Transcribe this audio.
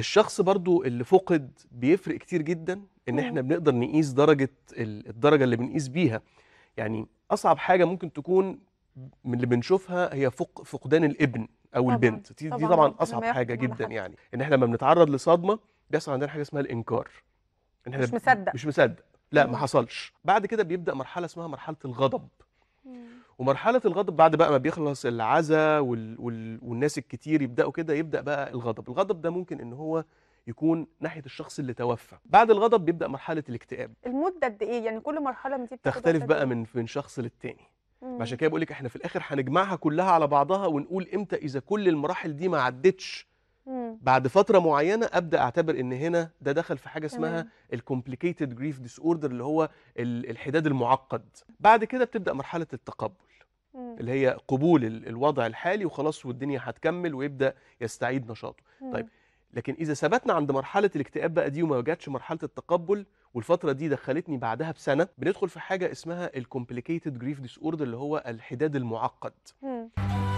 الشخص برضو اللي فقد بيفرق كتير جدا ان احنا بنقدر نقيس درجه الدرجه اللي بنقيس بيها يعني اصعب حاجه ممكن تكون من اللي بنشوفها هي فق فقدان الابن او طبعًا البنت دي طبعًا, دي طبعا اصعب حاجه جدا يعني ان احنا لما بنتعرض لصدمه بيحصل عندنا حاجه اسمها الانكار ان احنا مش مصدق مش مصدق لا ما حصلش بعد كده بيبدا مرحله اسمها مرحله الغضب ومرحله الغضب بعد بقى ما بيخلص العزا وال... وال... والناس الكتير يبداوا كده يبدا بقى الغضب الغضب ده ممكن ان هو يكون ناحيه الشخص اللي توفى بعد الغضب بيبدا مرحله الاكتئاب المده قد ايه يعني كل مرحله من دي تختلف بقى إيه؟ من من شخص للتاني عشان كده بقول لك احنا في الاخر هنجمعها كلها على بعضها ونقول امتى اذا كل المراحل دي ما عدتش بعد فتره معينه ابدا اعتبر ان هنا ده دخل في حاجه اسمها الكومبليكيتد جريف ديس اوردر اللي هو الحداد المعقد بعد كده بتبدا مرحله التقبل اللي هي قبول الوضع الحالي وخلاص والدنيا هتكمل ويبدا يستعيد نشاطه طيب لكن اذا ثبتنا عند مرحله الاكتئاب بقى دي وما جاتش مرحله التقبل والفتره دي دخلتني بعدها بسنه بندخل في حاجه اسمها الكومبليكيتد جريف ديس اوردر اللي هو الحداد المعقد